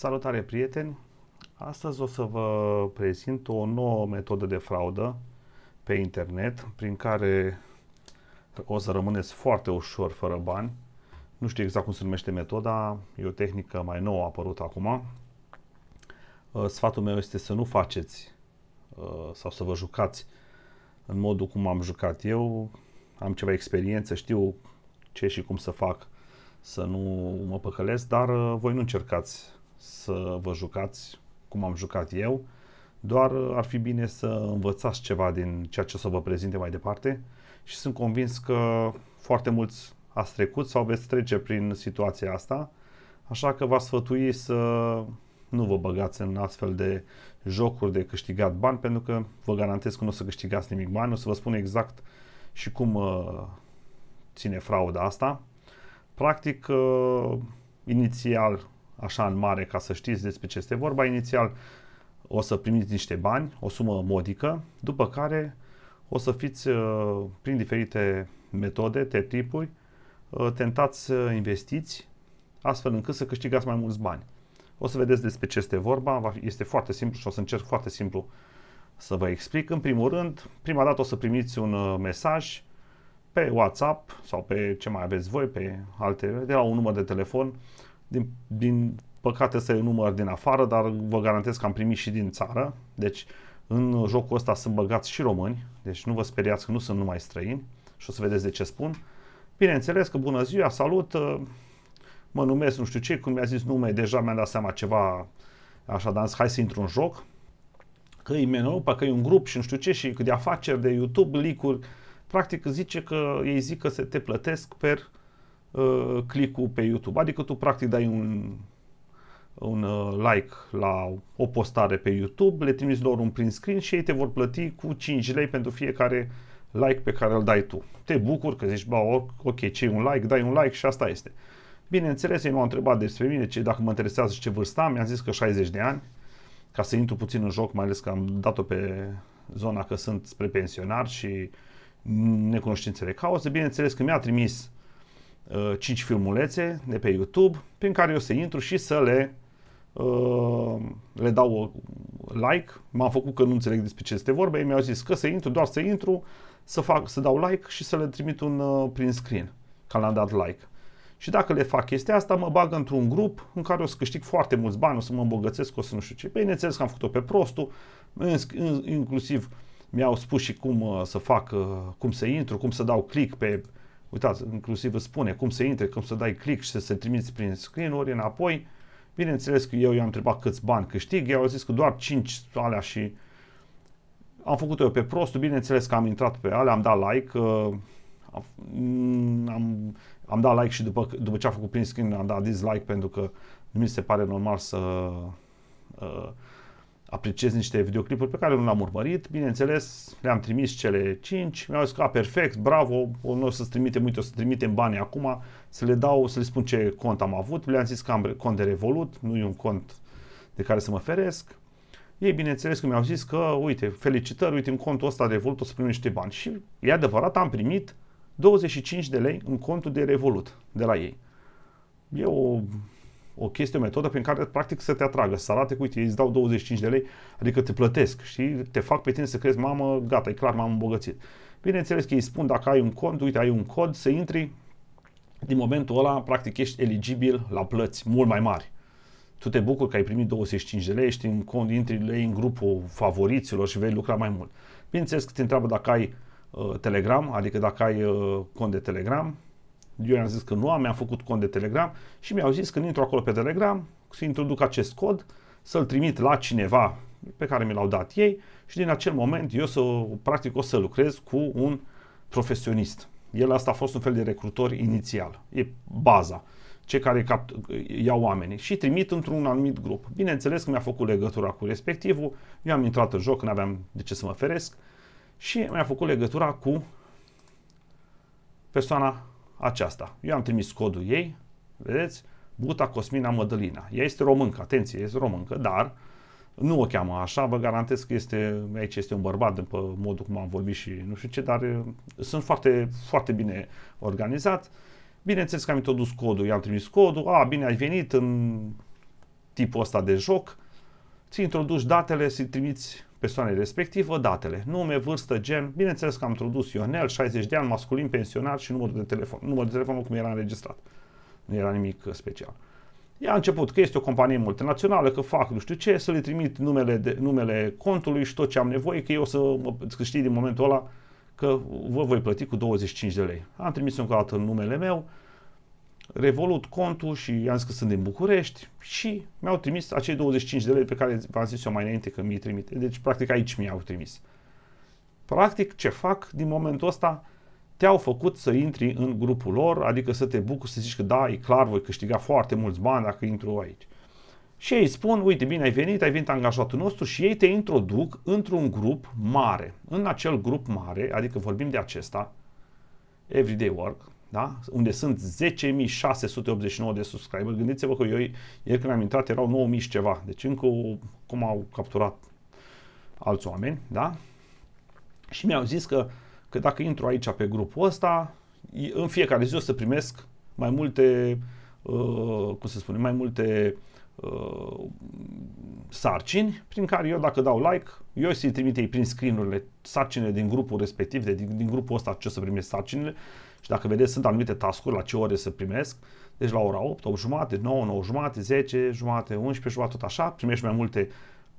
Salutare prieteni! Astăzi o să vă prezint o nouă metodă de fraudă pe internet prin care o să rămâneți foarte ușor fără bani. Nu știu exact cum se numește metoda, e o tehnică mai nouă apărută acum. Uh, sfatul meu este să nu faceți uh, sau să vă jucați în modul cum am jucat eu. Am ceva experiență, știu ce și cum să fac să nu mă păcălesc, dar uh, voi nu încercați să vă jucați cum am jucat eu, doar uh, ar fi bine să învățați ceva din ceea ce o să vă prezinte mai departe și sunt convins că foarte mulți ați trecut sau veți trece prin situația asta, așa că v-aș sfătui să nu vă băgați în astfel de jocuri de câștigat bani, pentru că vă garantez că nu o să câștigați nimic bani, o să vă spun exact și cum uh, ține frauda asta. Practic, uh, inițial așa în mare ca să știți despre ce este vorba. Inițial o să primiți niște bani, o sumă modică, după care o să fiți uh, prin diferite metode, te tipuri, uh, tentați să investiți astfel încât să câștigați mai mulți bani. O să vedeți despre ce este vorba, este foarte simplu și o să încerc foarte simplu să vă explic. În primul rând, prima dată o să primiți un uh, mesaj pe WhatsApp sau pe ce mai aveți voi, pe alte, de la un număr de telefon din, din păcate să e număr din afară, dar vă garantez că am primit și din țară. Deci în jocul ăsta sunt băgați și români, deci nu vă speriați că nu sunt numai străini și o să vedeți de ce spun. Bineînțeles că bună ziua, salut, uh, mă numesc nu știu ce, cum mi-a zis nume, deja mi-am dat seama ceva așa, dar hai să intru în joc, că e Meneupa, că e un grup și nu știu ce și de afaceri, de YouTube, licuri, practic zice că ei zic că se te plătesc per uh, click-ul pe YouTube. Adică tu practic dai un, un uh, like la o postare pe YouTube, le trimiți lor un print screen și ei te vor plăti cu 5 lei pentru fiecare like pe care îl dai tu. Te bucur că zici, ba, ok, ce un like, dai un like și asta este. Bineînțeles, ei m-au întrebat despre mine, ce, dacă mă interesează și ce vârsta am, mi-am zis că 60 de ani, ca să intru puțin în joc, mai ales că am dat-o pe zona că sunt spre pensionar și necunoștințele cauze. Bineînțeles că mi-a trimis 5 uh, filmulețe de pe YouTube prin care eu să intru și să le uh, le dau uh, like. M-am făcut că nu înțeleg despre ce este vorba, ei mi-au zis că să intru, doar să intru, să, fac, să dau like și să le trimit un prin screen că l am dat like. Și dacă le fac chestia asta, mă bag într-un grup în care o să câștig foarte mulți bani, o să mă îmbogățesc, o să nu știu ce. Păi, bineînțeles că am făcut-o pe prostul, inclusiv mi-au spus și cum să fac, cum să intru, cum să dau click pe Uitați, inclusiv îți spune cum să intre, cum să dai click și să se trimiți prin screen-uri înapoi. Bineînțeles că eu i-am întrebat câți bani câștig, ei au zis că doar 5 alea și am făcut eu pe prost, bineînțeles că am intrat pe alea, am dat like, uh, mm, am, am dat like și după, după ce a făcut prin screen am dat dislike pentru că nu mi se pare normal să uh, apreciez niște videoclipuri pe care nu le-am urmărit. Bineînțeles, le-am trimis cele 5, mi-au zis că, a, perfect, bravo, nu o să-ți trimitem, uite, o să trimitem banii acum, să le dau, să le spun ce cont am avut. Le-am zis că am cont de Revolut, nu e un cont de care să mă feresc. Ei, bineînțeles că mi-au zis că, uite, felicitări, uite, în contul ăsta de Revolut o să primești niște bani. Și, e adevărat, am primit 25 de lei în contul de Revolut de la ei. E o o chestie, o metodă prin care practic să te atragă, să arate cu uite, îți dau 25 de lei, adică te plătesc și te fac pe tine să crezi, mamă, gata, e clar, m-am îmbogățit. Bineînțeles că îi spun dacă ai un cont, uite, ai un cod, să intri, din momentul ăla, practic, ești eligibil la plăți mult mai mari. Tu te bucuri că ai primit 25 de lei, ești în cont, intri lei în grupul favoriților și vei lucra mai mult. Bineînțeles că te întreabă dacă ai uh, Telegram, adică dacă ai uh, cont de Telegram, eu i-am zis că nu am, mi-am făcut cont de Telegram și mi-au zis când intru acolo pe Telegram să introduc acest cod, să-l trimit la cineva pe care mi l-au dat ei și din acel moment eu să, practic o să lucrez cu un profesionist. El asta a fost un fel de recrutor inițial, e baza, ce care cap, iau oamenii și trimit într-un anumit grup. Bineînțeles că mi-a făcut legătura cu respectivul, eu am intrat în joc, nu aveam de ce să mă feresc și mi-a făcut legătura cu persoana aceasta. Eu am trimis codul ei, vedeți? Buta Cosmina Mădălina. Ea este româncă, atenție, este româncă, dar nu o cheamă așa, vă garantez că este, aici este un bărbat după modul cum am vorbit și nu știu ce, dar uh, sunt foarte, foarte bine organizat. Bineînțeles că am introdus codul, i-am trimis codul, a, bine ai venit în tipul ăsta de joc, ți introduci datele, să trimiți persoanei respective datele, nume, vârstă, gen, bineînțeles că am introdus Ionel, 60 de ani, masculin, pensionat și numărul de telefon, numărul de telefon cum era înregistrat. Nu era nimic uh, special. Ea a început că este o companie multinațională, că fac nu știu ce, să le trimit numele, de, numele contului și tot ce am nevoie, că eu o să câștig din momentul ăla că vă voi plăti cu 25 de lei. Am trimis încă o dată numele meu, Revolut contul și i-am zis că sunt din București și mi-au trimis acei 25 de lei pe care v-am zis eu mai înainte că mi-i trimite. Deci, practic, aici mi-au trimis. Practic, ce fac din momentul ăsta? Te-au făcut să intri în grupul lor, adică să te bucuri, să zici că da, e clar, voi câștiga foarte mulți bani dacă intru aici. Și ei spun, uite, bine ai venit, ai venit angajatul nostru și ei te introduc într-un grup mare. În acel grup mare, adică vorbim de acesta, Everyday Work, da? unde sunt 10.689 de subscriberi. Gândiți-vă că eu ieri când am intrat erau 9.000 și ceva, deci încă cum au capturat alți oameni, da? Și mi-au zis că, că dacă intru aici pe grupul ăsta, în fiecare zi o să primesc mai multe, uh, cum să spune, mai multe uh, sarcini prin care eu dacă dau like, eu să-i trimit ei prin screen-urile sarcinile din grupul respectiv, de, din, din grupul ăsta ce o să primesc sarcinile, și dacă vedeți, sunt anumite tascuri la ce ore se primesc. Deci la ora 8, 8 jumate, 9, 9 jumate, 10 jumate, 11 jumate, tot așa. Primești mai multe,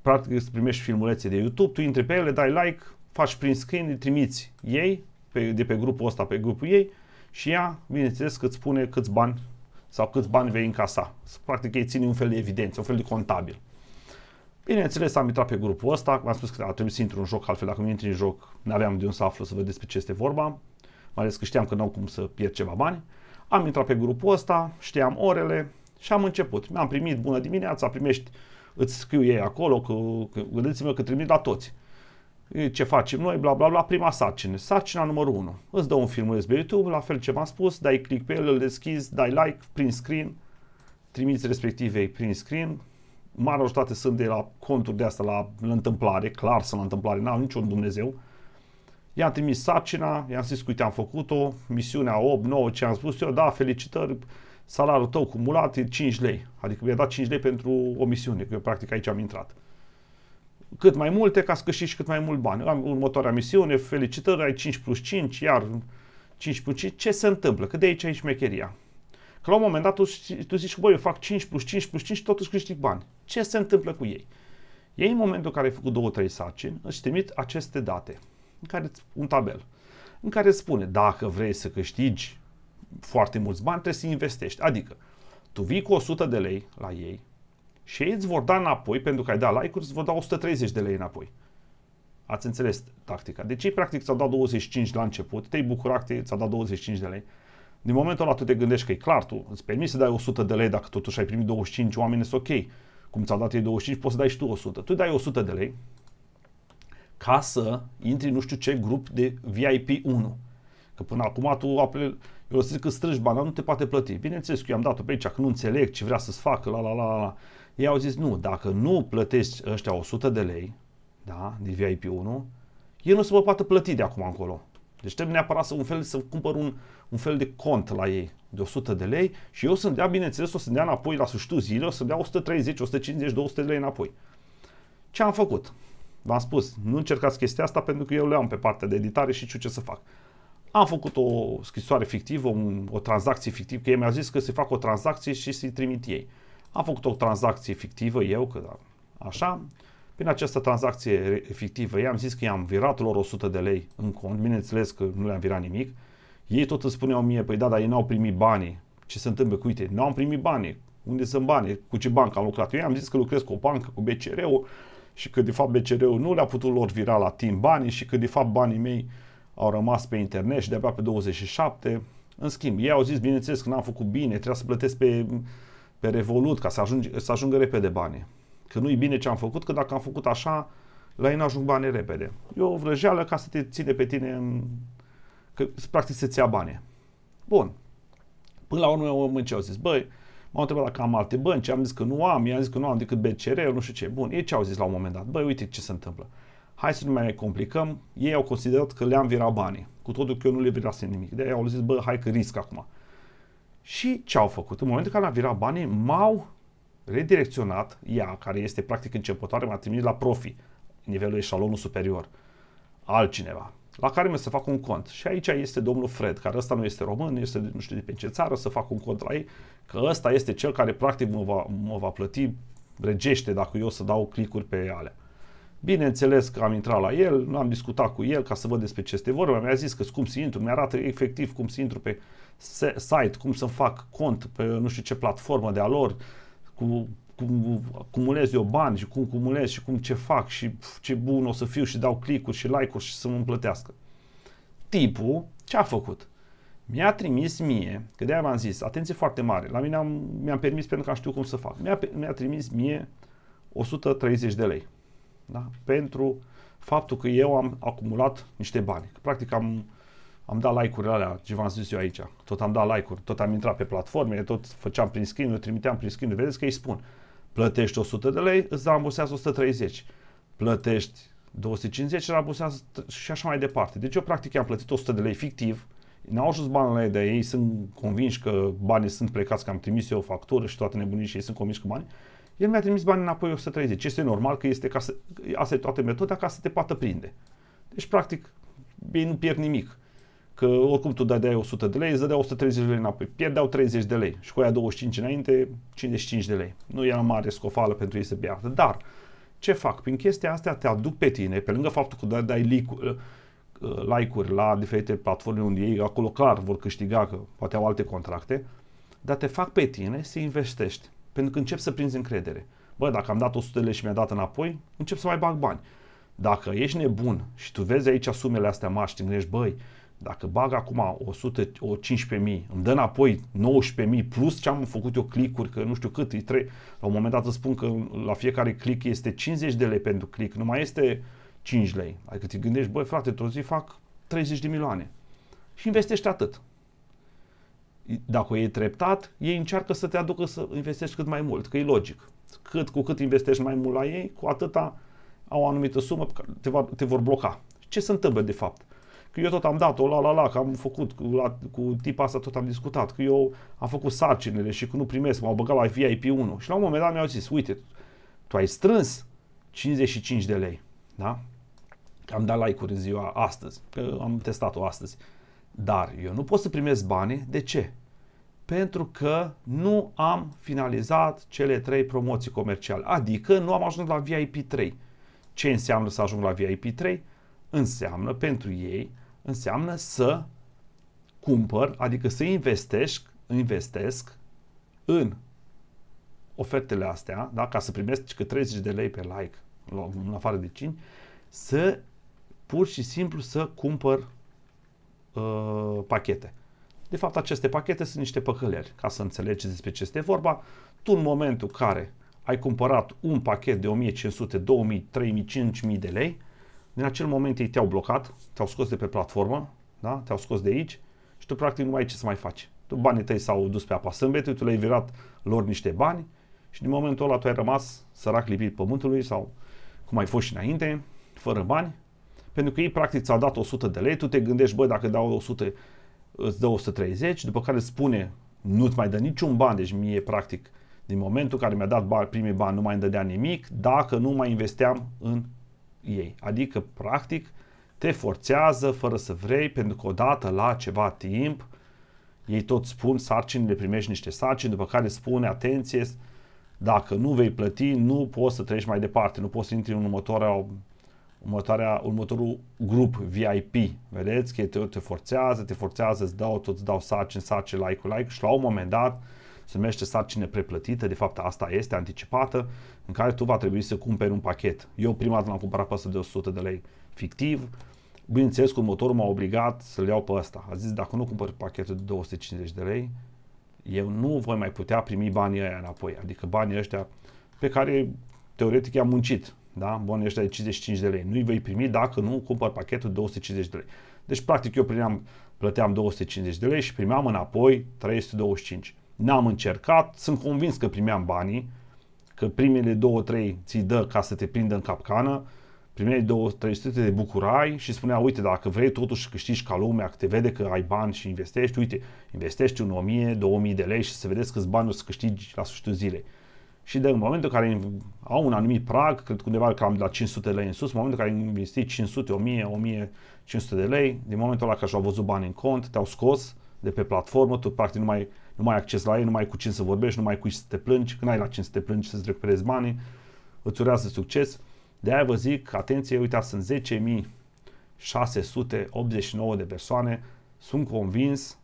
practic îți primești filmulețe de YouTube, tu intri pe ele, dai like, faci prin screen, îi trimiți ei, pe, de pe grupul ăsta, pe grupul ei și ea, bineînțeles, că îți spune câți bani sau câți bani vei încasa. Practic ei ține un fel de evidență, un fel de contabil. Bineînțeles, am intrat pe grupul ăsta, v-am spus că a trebuit să intru în joc, altfel dacă nu intri în joc, n-aveam de unde să aflu să văd despre ce este vorba mai ales că știam că nu au cum să pierd ceva bani. Am intrat pe grupul ăsta, știam orele și am început. Mi-am primit bună dimineața, primești, îți scriu ei acolo, că, că gândiți-vă că trimit la toți. Ce facem noi, bla bla bla, prima sarcină. Sarcina numărul 1. Îți dă un film pe YouTube, la fel ce m-am spus, dai click pe el, îl deschizi, dai like, prin screen, trimiți respectivei prin screen, majoritate sunt de la conturi de asta la, la întâmplare, clar sunt la întâmplare, n-au niciun Dumnezeu, I-am trimis sarcina, i-am zis, uite, am făcut-o, misiunea 8, 9, ce am spus eu, da, felicitări, salariul tău cumulat e 5 lei. Adică mi-a dat 5 lei pentru o misiune, că eu practic aici am intrat. Cât mai multe ca să câștigi cât mai mult bani. Am următoarea misiune, felicitări, ai 5 plus 5, iar 5 plus 5, ce se întâmplă? Că de aici ai șmecheria. Că la un moment dat tu, tu zici, băi, eu fac 5 plus 5 plus 5 și totuși câștig bani. Ce se întâmplă cu ei? Ei, în momentul în care ai făcut două, trei sarcini, îți trimit aceste date în care un tabel în care spune dacă vrei să câștigi foarte mulți bani, trebuie să investești. Adică, tu vii cu 100 de lei la ei și ei îți vor da înapoi, pentru că ai dat like-uri, îți vor da 130 de lei înapoi. Ați înțeles tactica. Deci ei practic ți-au dat 25 la început, te-ai bucurat că ți-au dat 25 de lei. Din momentul ăla tu te gândești că e clar, tu îți permiți să dai 100 de lei dacă totuși ai primit 25, oameni sunt ok. Cum ți-au dat ei 25, poți să dai și tu 100. Tu dai 100 de lei, ca să intri nu știu ce grup de VIP 1. Că până acum tu apel, eu zic că strângi bani, nu te poate plăti. Bineînțeles că eu am dat-o pe aici, că nu înțeleg ce vrea să-ți facă, la la la la. Ei au zis, nu, dacă nu plătești ăștia 100 de lei, da, de VIP 1, ei nu se vă poate plăti de acum încolo. Deci trebuie neapărat să, un fel, să cumpăr un, un fel de cont la ei de 100 de lei și eu să-mi dea, bineînțeles, o să-mi dea înapoi la sfârșitul zilei, o să dea 130, 150, 200 de lei înapoi. Ce am făcut? V-am spus, nu încercați chestia asta pentru că eu le am pe partea de editare și știu ce să fac. Am făcut o scrisoare fictivă, o, o tranzacție fictivă, că ei mi-au zis că se fac o tranzacție și să-i trimit ei. Am făcut o tranzacție fictivă eu, că da, așa, prin această tranzacție fictivă i-am zis că i-am virat lor 100 de lei în cont, bineînțeles că nu le-am virat nimic. Ei tot îmi spuneau mie, păi da, dar ei n-au primit banii. Ce se întâmplă? Cu, uite, n-au primit banii. Unde sunt banii? Cu ce bancă am lucrat? Eu i-am zis că lucrez cu o bancă, cu BCR-ul, și că de fapt BCR-ul nu le-a putut lor vira la timp banii și că de fapt banii mei au rămas pe internet și de-abia pe 27. În schimb, ei au zis, bineînțeles, că n-am făcut bine, trebuie să plătesc pe, pe Revolut ca să, ajung să ajungă repede banii. Că nu-i bine ce am făcut, că dacă am făcut așa, la ei n-ajung banii repede. E o vrăjeală ca să te ține pe tine, în... că practic să-ți ia banii. Bun. Până la urmă, ce au zis, băi, M-au întrebat dacă am alte bănci, am zis că nu am, i-am zis că nu am decât BCR, eu nu știu ce. Bun, ei ce au zis la un moment dat? Băi, uite ce se întâmplă. Hai să nu mai ne complicăm. Ei au considerat că le-am virat banii, cu totul că eu nu le virasem nimic. De-aia au zis, bă, hai că risc acum. Și ce au făcut? În momentul în care am virat banii, m-au redirecționat, ea, care este practic începătoare, m-a trimis la profi, nivelul eșalonul superior, altcineva la care mi să fac un cont. Și aici este domnul Fred, care ăsta nu este român, este nu știu de pe ce țară, să fac un cont la ei, că ăsta este cel care practic mă va, mă va plăti regește dacă eu să dau clicuri pe alea. Bineînțeles că am intrat la el, am discutat cu el ca să văd despre ce este vorba, mi-a zis că cum să intru, mi-arată efectiv cum să intru pe site, cum să fac cont pe nu știu ce platformă de-a lor, cu cum acumulez eu bani și cum cumulez și cum ce fac și pf, ce bun o să fiu și dau click-uri și like-uri și să mă plătească. Tipul ce a făcut? Mi-a trimis mie, că de-aia v-am zis, atenție foarte mare, la mine am, mi-am permis pentru că știu cum să fac, mi-a, mi-a trimis mie 130 de lei. Da? Pentru faptul că eu am acumulat niște bani. Practic am, am dat like-urile alea, ce v-am zis eu aici. Tot am dat like-uri, tot am intrat pe platforme, tot făceam prin screen, trimiteam prin screen, vedeți că îi spun. Plătești 100 de lei, îți rambursează 130. Plătești 250, rambursează și așa mai departe. Deci eu practic am plătit 100 de lei fictiv, n-au ajuns banii de ei, sunt convinși că banii sunt plecați, că am trimis eu o factură și toate nebunii și ei sunt convinși că bani. El mi-a trimis banii înapoi 130. Este normal că este ca să, asta e toată metoda ca să te poată prinde. Deci, practic, ei nu pierd nimic. Că oricum tu dădeai 100 de lei, îți dădeau 130 de lei înapoi. Pierdeau 30 de lei și cu aia 25 înainte, 55 de lei. Nu era mare scofală pentru ei să bea. Dar ce fac? Prin chestia asta te aduc pe tine, pe lângă faptul că dai, dai like-uri, uh, like-uri la diferite platforme unde ei acolo clar vor câștiga, că poate au alte contracte, dar te fac pe tine să investești, pentru că începi să prinzi încredere. Bă, dacă am dat 100 de lei și mi-a dat înapoi, încep să mai bag bani. Dacă ești nebun și tu vezi aici sumele astea mari și te gândești, băi, dacă bag acum 100, o 15.000, îmi dă înapoi 19.000 plus ce am făcut eu clicuri, că nu știu cât, îi trei. la un moment dat îți spun că la fiecare click este 50 de lei pentru click, nu mai este 5 lei. Adică te gândești, băi frate, toți zi fac 30 de milioane. Și investești atât. Dacă e treptat, ei încearcă să te aducă să investești cât mai mult, că e logic. Cât, cu cât investești mai mult la ei, cu atâta au o anumită sumă, te, va, te vor bloca. Ce se întâmplă de fapt? Că eu tot am dat-o la la la, că am făcut cu, la, cu tipa asta tot am discutat, că eu am făcut sarcinile și că nu primesc, m-au băgat la VIP1 și la un moment dat mi-au zis, uite, tu ai strâns 55 de lei, da? Că am dat like-uri în ziua astăzi, că am testat-o astăzi. Dar eu nu pot să primesc bani, de ce? Pentru că nu am finalizat cele trei promoții comerciale, adică nu am ajuns la VIP 3. Ce înseamnă să ajung la VIP 3? Înseamnă pentru ei înseamnă să cumpăr, adică să investesc, investesc în ofertele astea, da? ca să primesc că 30 de lei pe like, în afară de 5, să pur și simplu să cumpăr uh, pachete. De fapt, aceste pachete sunt niște păcăleri. Ca să înțelegi despre ce este vorba, tu în momentul care ai cumpărat un pachet de 1500, 2000, 3000, 5000 de lei, din acel moment ei te-au blocat, te-au scos de pe platformă, da? te-au scos de aici și tu practic nu mai ai ce să mai faci. Tu, mm. banii tăi s-au dus pe apa sâmbetului, tu le-ai virat lor niște bani și din momentul ăla tu ai rămas sărac lipit pământului sau cum ai fost și înainte, fără bani, pentru că ei practic ți-au dat 100 de lei, tu te gândești, băi, dacă dau 100, îți dă 130, după care spune, nu-ți mai dă niciun ban, deci mie practic din momentul în care mi-a dat primii bani nu mai îmi dădea nimic dacă nu mai investeam în ei. Adică, practic, te forțează fără să vrei, pentru că odată la ceva timp, ei tot spun sarcini, le primești niște sarcini, după care spune, atenție, dacă nu vei plăti, nu poți să treci mai departe, nu poți să intri în următoarea, următoarea, următorul grup VIP. Vedeți că te, te forțează, te forțează, îți dau, tot îți dau sarcini, sarcini, like-ul, like și la un moment dat se numește sarcine preplătită, de fapt asta este anticipată, în care tu va trebui să cumperi un pachet. Eu prima dată l-am cumpărat pe asta de 100 de lei fictiv, bineînțeles cu motorul m-a obligat să-l iau pe ăsta. A zis, dacă nu cumpăr pachetul de 250 de lei, eu nu voi mai putea primi banii ăia înapoi, adică banii ăștia pe care teoretic i-am muncit, da? Banii ăștia de 55 de lei. Nu-i vei primi dacă nu cumpăr pachetul de 250 de lei. Deci, practic, eu primeam, plăteam 250 de lei și primeam înapoi 325 n-am încercat, sunt convins că primeam banii, că primele 2-3 ți dă ca să te prindă în capcană, două 2-300 de bucurai și spunea, uite, dacă vrei totuși să câștigi ca lumea, că te vede că ai bani și investești, uite, investești un 1000-2000 de lei și să vedeți câți bani o să câștigi la sfârșitul zilei. Și de în momentul în care au un anumit prag, cred că undeva cam la 500 de lei în sus, în momentul în care ai investit 500, 1000, 1500 de lei, din momentul ăla că și-au văzut bani în cont, te-au scos de pe platformă, tu practic nu mai nu mai ai acces la ei, nu mai ai cu cine să vorbești, nu mai ai cu cine să te plângi, când ai la cine să te plângi, să-ți recuperezi banii, îți urează succes. De aia vă zic, atenție, uite, sunt 10.689 de persoane, sunt convins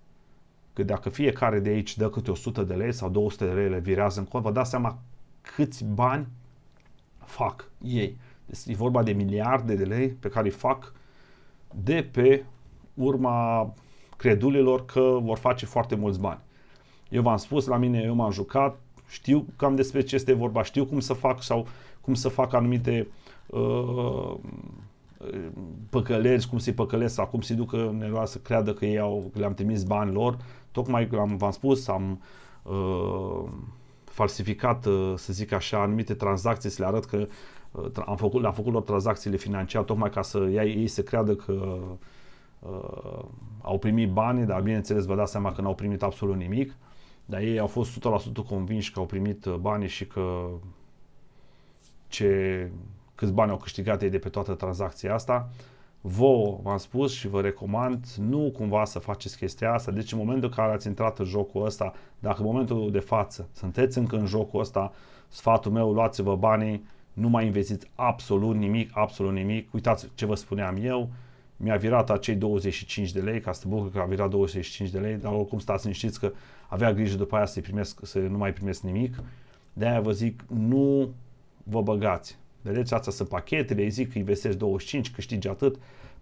că dacă fiecare de aici dă câte 100 de lei sau 200 de lei le virează în cont, vă dați seama câți bani fac ei. Deci e vorba de miliarde de lei pe care îi fac de pe urma credulilor că vor face foarte mulți bani. Eu v-am spus, la mine eu m-am jucat, știu cam despre ce este vorba, știu cum să fac sau cum să fac anumite uh, păcăleri, cum să-i păcălesc sau cum să-i ducă în să creadă că ei au, că le-am trimis bani lor. Tocmai am, v-am spus, am uh, falsificat, uh, să zic așa, anumite tranzacții, să le arăt că uh, am făcut, le-am făcut lor tranzacțiile financiare, tocmai ca să ia, ei să creadă că uh, au primit bani, dar bineînțeles vă dați seama că n-au primit absolut nimic. Uh, dar ei au fost 100% convinși că au primit uh, banii și că ce, câți bani au câștigat ei de pe toată tranzacția asta. Vă v-am spus și vă recomand, nu cumva să faceți chestia asta. Deci în momentul în care ați intrat în jocul ăsta, dacă în momentul de față sunteți încă în jocul ăsta, sfatul meu, luați-vă banii, nu mai investiți absolut nimic, absolut nimic. Uitați ce vă spuneam eu, mi-a virat acei 25 de lei, ca să bucur că a virat 25 de lei, dar oricum stați liniștiți că avea grijă după aia să, primesc, să nu mai primesc nimic. De-aia vă zic, nu vă băgați. Vedeți, asta sunt pachetele, îi zic că investești 25, câștigi atât.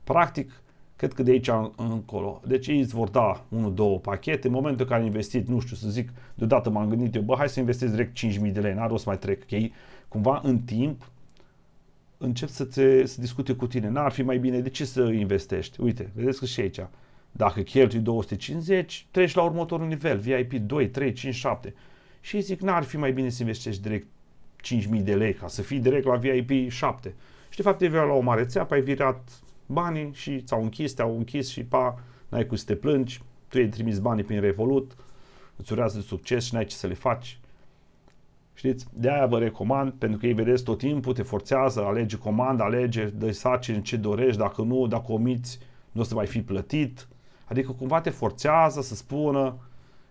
Practic, cred că de aici încolo. Deci ei îți vor da 1-2 pachete. În momentul în care ai investit, nu știu să zic, deodată m-am gândit eu, bă, hai să investesc direct 5.000 de lei, n-ar o să mai trec. Okay? Cumva în timp încep să, te, să discute cu tine. N-ar fi mai bine, de ce să investești? Uite, vedeți că și aici dacă cheltui 250, treci la următorul nivel, VIP 2, 3, 5, 7. Și zic, n-ar fi mai bine să investești direct 5.000 de lei ca să fii direct la VIP 7. Și de fapt te la o mare țeapă, ai virat banii și ți-au închis, te-au închis și pa, n-ai cu să te plângi, tu ai trimis banii prin Revolut, îți urează succes și n-ai ce să le faci. Știți? De aia vă recomand, pentru că ei vedeți tot timpul, te forțează, alege comanda, alege, dă sarcini ce dorești, dacă nu, dacă omiți, nu o să mai fi plătit. Adică cumva te forțează să spună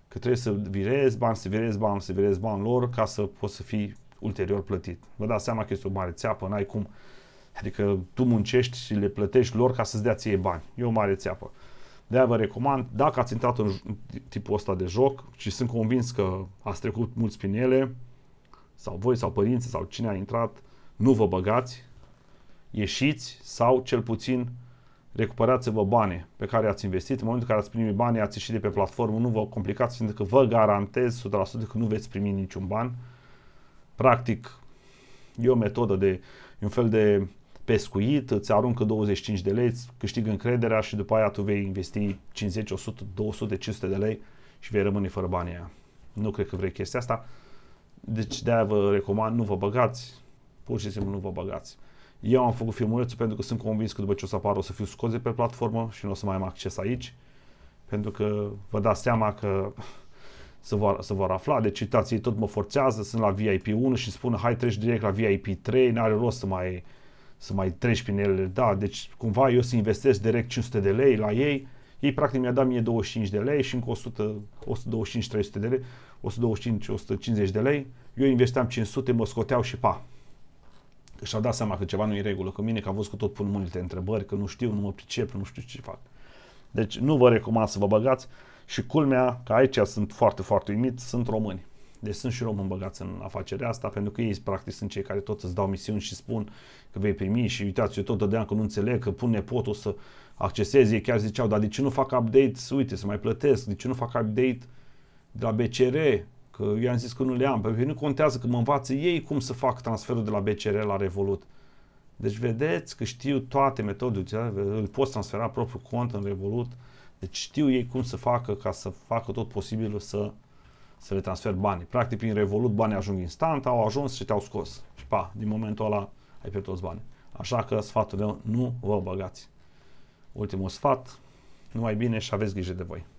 că trebuie să virezi bani, să virezi bani, să virezi bani lor ca să poți să fii ulterior plătit. Vă dați seama că este o mare țeapă, n-ai cum. Adică tu muncești și le plătești lor ca să-ți dea ție bani. E o mare țeapă. de vă recomand, dacă ați intrat în tipul ăsta de joc și sunt convins că ați trecut mulți prin ele, sau voi, sau părinții, sau cine a intrat, nu vă băgați, ieșiți sau cel puțin recuperați-vă banii pe care i-ați investit. În momentul în care ați primit banii, ați ieșit de pe platformă, nu vă complicați, pentru că vă garantez 100% că nu veți primi niciun ban. Practic, e o metodă de, e un fel de pescuit, îți aruncă 25 de lei, îți câștigă încrederea și după aia tu vei investi 50, 100, 200, 500 de lei și vei rămâne fără banii aia. Nu cred că vrei chestia asta. Deci de-aia vă recomand, nu vă băgați, pur și simplu nu vă băgați. Eu am făcut filmulețul pentru că sunt convins că după ce o să apară o să fiu scos de pe platformă și nu o să mai am acces aici. Pentru că vă dați seama că se vor, se vor afla, deci citații tot mă forțează, sunt la VIP 1 și spun hai treci direct la VIP 3, n-are rost să mai, să mai treci prin ele, da, deci cumva eu să investesc direct 500 de lei la ei, ei practic mi-a dat 1025 de lei și încă 100, 125, 300 de lei, 125, 150 de lei, eu investeam 500, mă scoteau și pa, că și-au dat seama că ceva nu e regulă cu mine, că am văzut că tot pun multe întrebări, că nu știu, nu mă pricep, nu știu ce fac. Deci nu vă recomand să vă băgați și culmea, că aici sunt foarte, foarte uimit, sunt români. Deci sunt și români băgați în afacerea asta, pentru că ei practic sunt cei care tot îți dau misiuni și spun că vei primi și uitați, eu tot dădeam că nu înțeleg, că pun nepotul să acceseze, ei chiar ziceau, dar de ce nu fac update, uite, să mai plătesc, de ce nu fac update de la BCR, Că eu am zis că nu le am, pentru păi, că păi, nu contează că mă învață ei cum să fac transferul de la BCR la Revolut. Deci vedeți că știu toate metodele, îl poți transfera propriul cont în Revolut, deci știu ei cum să facă ca să facă tot posibilul să, să le transfer banii. Practic prin Revolut banii ajung instant, au ajuns și te-au scos. Și pa, din momentul ăla ai pierdut toți banii. Așa că sfatul meu, nu vă băgați. Ultimul sfat, numai bine și aveți grijă de voi.